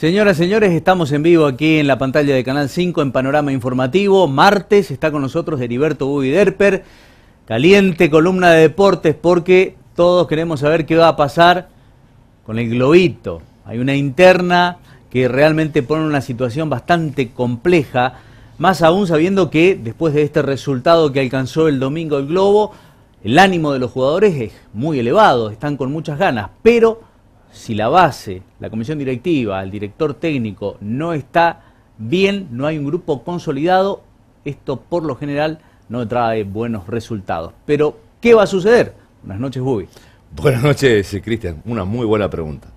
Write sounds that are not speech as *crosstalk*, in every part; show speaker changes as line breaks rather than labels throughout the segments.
Señoras, señores, estamos en vivo aquí en la pantalla de Canal 5 en Panorama Informativo. Martes está con nosotros Heriberto Derper. Caliente columna de deportes porque todos queremos saber qué va a pasar con el globito. Hay una interna que realmente pone una situación bastante compleja, más aún sabiendo que después de este resultado que alcanzó el domingo el globo, el ánimo de los jugadores es muy elevado, están con muchas ganas, pero si la base, la comisión directiva, el director técnico no está bien, no hay un grupo consolidado, esto por lo general no trae buenos resultados. Pero, ¿qué va a suceder?
Buenas noches, Bubi. Buenas noches, Cristian. Una muy buena pregunta.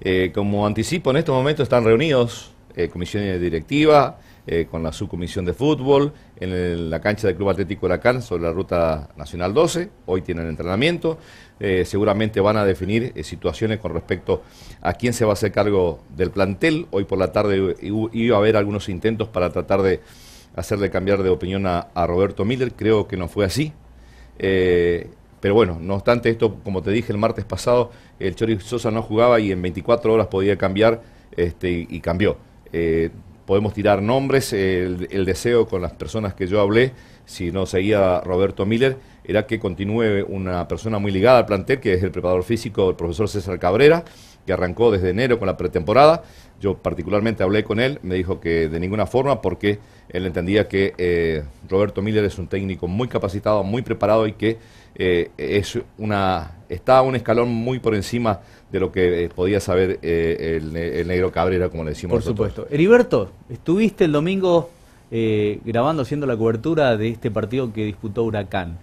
Eh, como anticipo, en estos momentos están reunidos eh, comisión directiva, eh, con la subcomisión de fútbol, en la cancha del Club Atlético Huracán sobre la ruta Nacional 12. Hoy tienen entrenamiento. Eh, seguramente van a definir eh, situaciones con respecto a quién se va a hacer cargo del plantel. Hoy por la tarde iba a haber algunos intentos para tratar de hacerle cambiar de opinión a, Roberto Miller. Creo que no fue así. pero bueno, no obstante esto, como te dije el martes pasado, el Chori Sosa no jugaba y en 24 horas podía cambiar este, y cambió. Eh, podemos tirar nombres, el, el, deseo con las personas que yo hablé, si no seguía Roberto Miller, era que continúe una persona muy ligada al plantel, que es el preparador físico, el profesor César Cabrera, que arrancó desde enero con la pretemporada, yo particularmente hablé con él, me dijo que de ninguna forma porque él entendía que eh, Roberto Miller es un técnico muy capacitado, muy preparado y que eh, es una, está un escalón muy por encima de lo que eh, podía saber eh, el, negro Cabrera, como le decimos por Por supuesto. Heriberto, estuviste el domingo
grabando, haciendo la cobertura de este partido que disputó Huracán.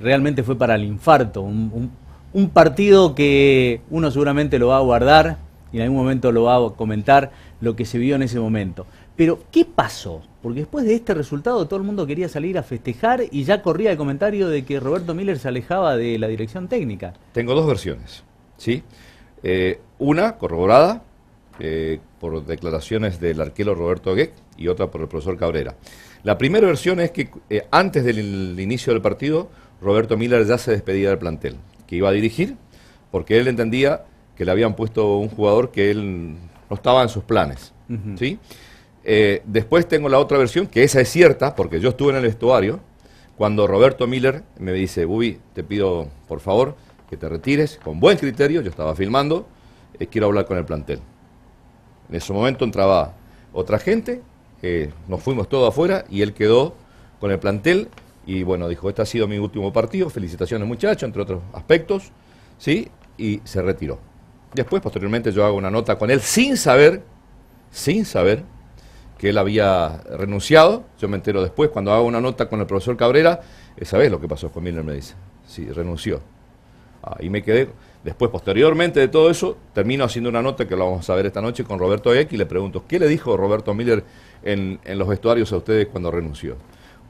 Realmente fue para el infarto, un partido que uno seguramente lo va a guardar y en algún momento lo va a comentar lo que se vio en ese momento. Pero, ¿qué pasó? Porque después de este resultado todo el mundo quería salir a festejar y ya corría el comentario de que Roberto Miller se
alejaba de la
dirección técnica.
Tengo dos versiones, ¿sí? Eh, una corroborada eh, por declaraciones del arquero Roberto Gueck y otra por el profesor Cabrera. La primera versión es que eh, antes del inicio del partido, Roberto Miller ya se despedía del plantel, que iba a dirigir, porque él entendía que le habían puesto un jugador que él no estaba en sus planes. ¿sí? Eh, después tengo la otra versión, que esa es cierta, porque yo estuve en el vestuario, cuando Roberto Miller me dice, Bubi, te pido por favor que te retires, con buen criterio, yo estaba filmando, eh, quiero hablar con el plantel. En ese momento entraba otra gente, eh, nos fuimos todos afuera y él quedó con el plantel y bueno, dijo, este ha sido mi último partido, felicitaciones muchachos, entre otros aspectos, ¿sí? Y se retiró. Después, posteriormente, yo hago una nota con él sin saber, sin saber que él había renunciado. Yo me entero después, cuando hago una nota con el profesor Cabrera, eh, ¿sabes lo que pasó con Miller? Me dice, sí, renunció. Ahí me quedé. Después, posteriormente de todo eso, termino haciendo una nota que la vamos a ver esta noche con Roberto Eck y le pregunto, ¿qué le dijo Roberto Miller en los vestuarios a ustedes cuando renunció?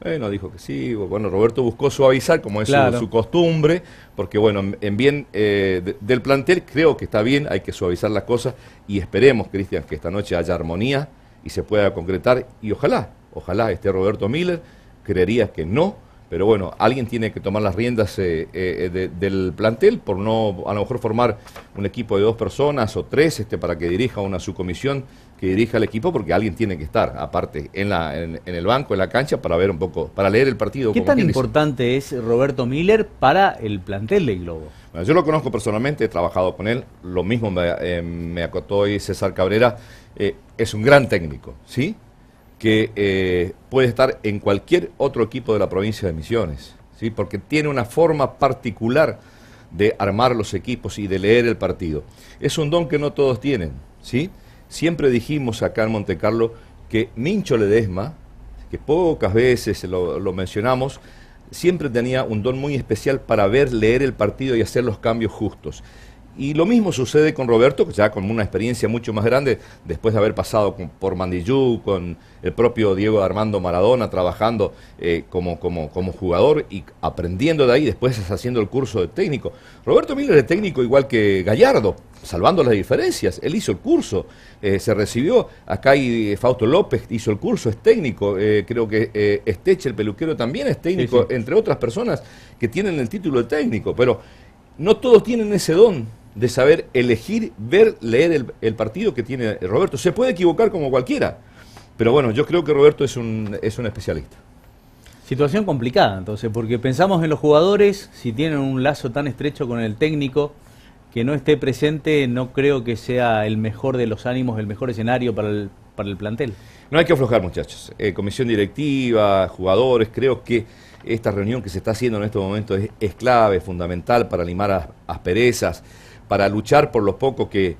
Bueno, dijo que sí. Bueno, Roberto buscó suavizar, como es su, costumbre, porque bueno, en bien eh, del plantel creo que está bien, hay que suavizar las cosas y esperemos, Cristian, que esta noche haya armonía y se pueda concretar. Y ojalá, ojalá esté Roberto Miller, creería que no, pero bueno, alguien tiene que tomar las riendas eh, eh, del plantel por no, a lo mejor, formar un equipo de dos personas o tres este, para que dirija una subcomisión que dirija el equipo, porque alguien tiene que estar, aparte, en, la, en, el banco, en la cancha, para ver un poco, para leer el partido. ¿Qué tan importante es Roberto Miller para el plantel de Globo? Bueno, yo lo conozco personalmente, he trabajado con él, lo mismo me, eh, me acotó hoy César Cabrera, es un gran técnico, ¿sí? que eh, puede estar en cualquier otro equipo de la provincia de Misiones, ¿sí? porque tiene una forma particular de armar los equipos y de leer el partido. Es un don que no todos tienen. ¿sí? Siempre dijimos acá en Montecarlo que Mincho Ledesma, que pocas veces lo mencionamos, siempre tenía un don muy especial para ver, leer el partido y hacer los cambios justos. Y lo mismo sucede con Roberto, que ya con una experiencia mucho más grande, después de haber pasado por Mandillú, con el propio Diego Armando Maradona, trabajando eh, como, como, como, jugador y aprendiendo de ahí, después haciendo el curso de técnico. Roberto Miller es técnico igual que Gallardo, salvando las diferencias. Él hizo el curso, eh, se recibió. Acá hay eh, Fausto López, hizo el curso, es técnico. creo que Esteche, el peluquero, también es técnico, entre otras personas que tienen el título de técnico, pero no todos tienen ese don de saber elegir, ver, leer el, partido que tiene Roberto. Se puede equivocar como cualquiera, pero bueno, yo creo que Roberto es un, es un especialista. Situación complicada, entonces, porque pensamos en los jugadores, si tienen
un lazo tan estrecho con el técnico, que no esté presente, no creo que sea el
mejor de los ánimos, el mejor escenario para el, plantel. No hay que aflojar, muchachos. Eh, comisión directiva, jugadores, creo que esta reunión que se está haciendo en estos momentos es, clave, fundamental para limar asperezas para luchar por los pocos que,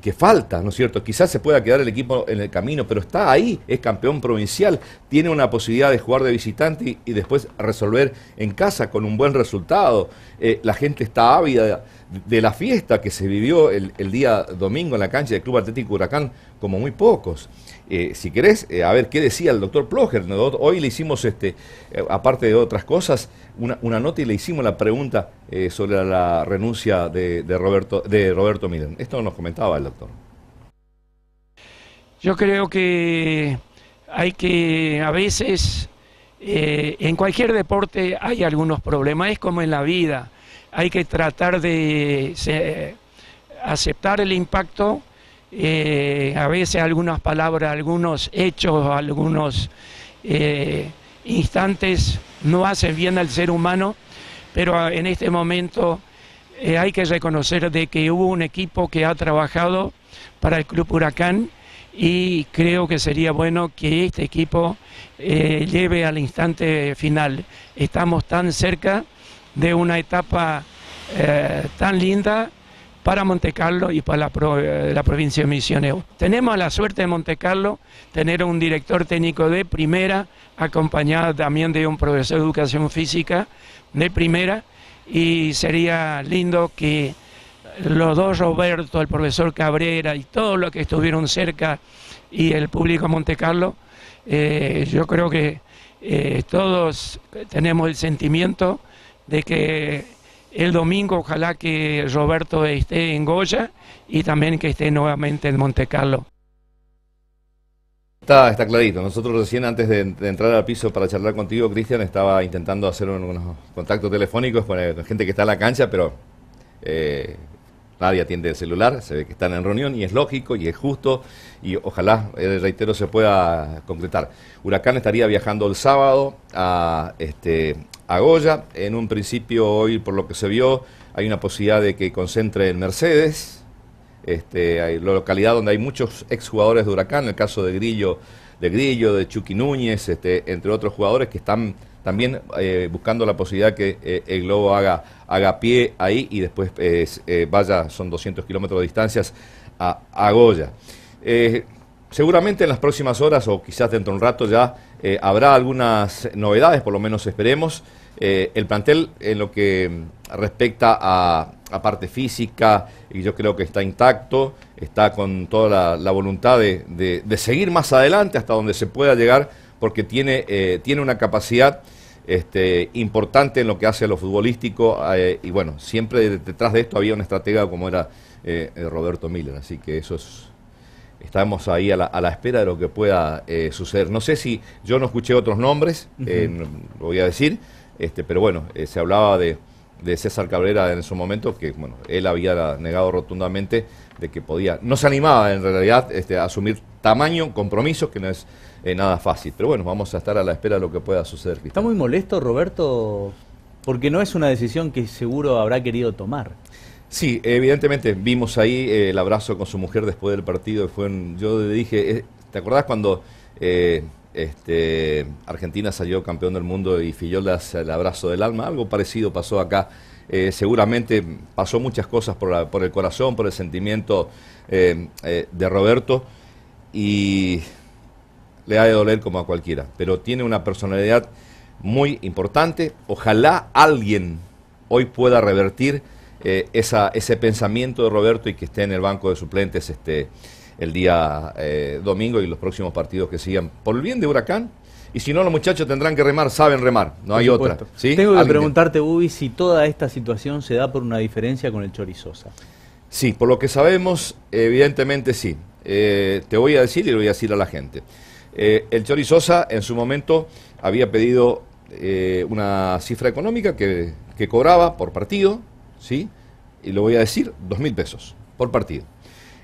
que, falta, ¿no es cierto? Quizás se pueda quedar el equipo en el camino, pero está ahí, es campeón provincial, tiene una posibilidad de jugar de visitante y, después resolver en casa con un buen resultado. Eh, la gente está ávida de la fiesta que se vivió el, el, día domingo en la cancha del Club Atlético Huracán, como muy pocos. Eh, si querés, eh, a ver qué decía el doctor Ploger. Hoy le hicimos, este, eh, aparte de otras cosas, una, nota y le hicimos la pregunta sobre la renuncia de, de, Roberto, de Roberto Miren. Esto nos comentaba el doctor.
Yo creo que hay que a veces, en cualquier deporte hay algunos problemas, es como en la vida hay que tratar de aceptar el impacto, eh, a veces algunas palabras, algunos hechos, algunos eh, instantes no hacen bien al ser humano, pero en este momento eh, hay que reconocer de que hubo un equipo que ha trabajado para el Club Huracán y creo que sería bueno que este equipo lleve al instante final. Estamos tan cerca de una etapa eh, tan linda para Montecarlo y para la, eh, provincia de Misiones. Tenemos la suerte de Montecarlo tener un director técnico de primera, acompañado también de un profesor de educación física de primera, y sería lindo que los dos Roberto, el profesor Cabrera y todos los que estuvieron cerca y el público Montecarlo, eh, yo creo que todos tenemos el sentimiento de que el domingo ojalá que Roberto esté en Goya y también que esté nuevamente en Monte Carlo.
Está, clarito. Nosotros recién antes de, entrar al piso para charlar contigo, Cristian, estaba intentando hacer unos contactos telefónicos con, la eh, gente que está en la cancha, pero eh, nadie atiende el celular, se ve que están en reunión y es lógico y es justo y ojalá, eh, reitero, se pueda concretar. Huracán estaría viajando el sábado a, este, a Goya. En un principio, hoy, por lo que se vio, hay una posibilidad de que concentre en Mercedes. Este, hay la localidad donde hay muchos exjugadores de Huracán, el caso de Grillo, de Grillo, de Chucky Núñez, este, entre otros jugadores que están también eh, buscando la posibilidad que eh, el globo haga, haga pie ahí y después eh, vaya, son 200 kilómetros de distancias, a, a Goya. Seguramente en las próximas horas o quizás dentro de un rato ya eh, habrá algunas novedades, por lo menos esperemos. Eh, el plantel en lo que respecta a, parte física, y yo creo que está intacto, está con toda la, voluntad de, seguir más adelante hasta donde se pueda llegar, porque tiene, eh, tiene una capacidad este, importante en lo que hace a lo futbolístico, y bueno, siempre detrás de esto había un estratega como era Roberto Miller, así que eso es estamos ahí a la, espera de lo que pueda eh, suceder. No sé si yo no escuché otros nombres, eh, lo voy a decir, este, pero bueno, eh, se hablaba de, César Cabrera en su momento, que bueno, él había negado rotundamente de que podía, no se animaba en realidad este, a asumir tamaño, compromiso, que no es nada fácil. Pero bueno, vamos a estar a la espera de lo que pueda suceder. Está muy molesto Roberto, porque no es una decisión que seguro habrá querido tomar. Sí, evidentemente vimos ahí eh, el abrazo con su mujer después del partido. Fue yo le dije, eh, ¿te acordás cuando eh, este, Argentina salió campeón del mundo y Fillolas el abrazo del alma? Algo parecido pasó acá. seguramente pasó muchas cosas por, por, el corazón, por el sentimiento de Roberto y le ha de doler como a cualquiera, pero tiene una personalidad muy importante. Ojalá alguien hoy pueda revertir eh, ese pensamiento de Roberto y que esté en el banco de suplentes este, el día eh, domingo y los próximos partidos que sigan por el bien de Huracán. Y si no, los muchachos tendrán que remar, saben remar, no hay otra. Tengo que preguntarte,
Ubi, si toda esta situación se da por una diferencia con el Chorizosa.
Sí, por lo que sabemos, evidentemente sí. Eh, te voy a decir y lo voy a decir a la gente. el Chorizosa en su momento había pedido una cifra económica que, que cobraba por partido, ¿sí? Y lo voy a decir, dos mil pesos por partido.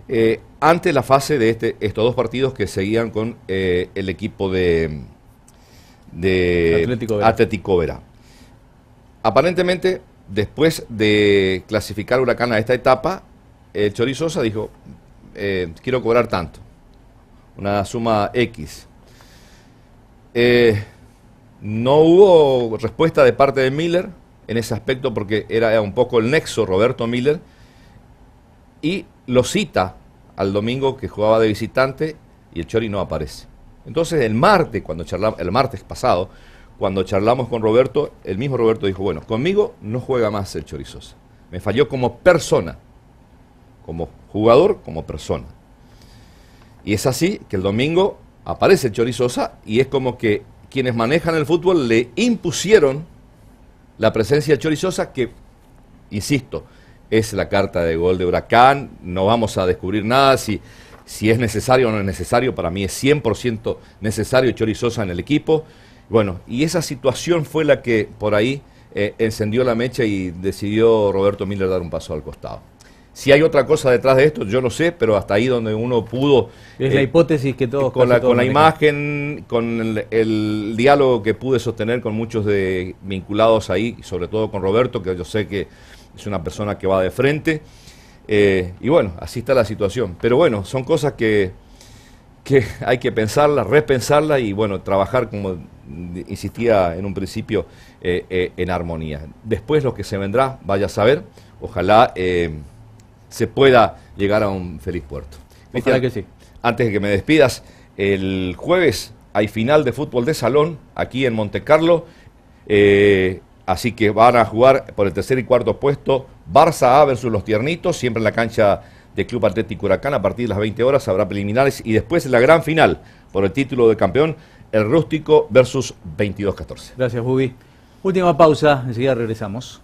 Eh, ante antes la fase de este, estos dos partidos que seguían con eh, el equipo de, de Atlético, Vera. Aparentemente, después de clasificar Huracán a esta etapa, el Chorizosa dijo, eh, quiero cobrar tanto, una suma X. no hubo respuesta de parte de Miller, en ese aspecto porque era un poco el nexo Roberto Miller y lo cita al domingo que jugaba de visitante y el Chori no aparece. Entonces el martes, cuando charlamos, el martes pasado, cuando charlamos con Roberto, el mismo Roberto dijo, bueno, conmigo no juega más el Chorizosa. Me falló como persona, como jugador, como persona. Y es así que el domingo aparece el Chorizosa y es como que quienes manejan el fútbol le impusieron la presencia de Chorizosa, que, insisto, es la carta de gol de Huracán, no vamos a descubrir nada si, si es necesario o no es necesario, para mí es 100% necesario Chorizosa en el equipo. Bueno, y esa situación fue la que por ahí eh, encendió la mecha y decidió Roberto Miller dar un paso al costado. Si hay otra cosa detrás de esto, yo no sé, pero hasta ahí donde uno pudo... Es la eh, hipótesis que todos... Con la, con la imagen, con el, diálogo que pude sostener con muchos de vinculados ahí, sobre todo con Roberto, que yo sé que es una persona que va de frente. Eh, y bueno, así está la situación. Pero bueno, son cosas que, que *laughs* hay que pensarlas, repensarlas y bueno, trabajar como insistía en un principio eh, en armonía. Después lo que se vendrá, vaya a saber, ojalá se pueda llegar a un feliz puerto. que sí. Antes de que me despidas, el jueves hay final de fútbol de salón aquí en Monte Carlo. Eh, así que van a jugar por el tercer y cuarto puesto Barça A versus los Tiernitos, siempre en la cancha de Club Atlético Huracán. A partir de las 20 horas habrá preliminares y después la gran final por el título de campeón, el Rústico versus 22-14. Gracias, Bubi. Última pausa, enseguida regresamos.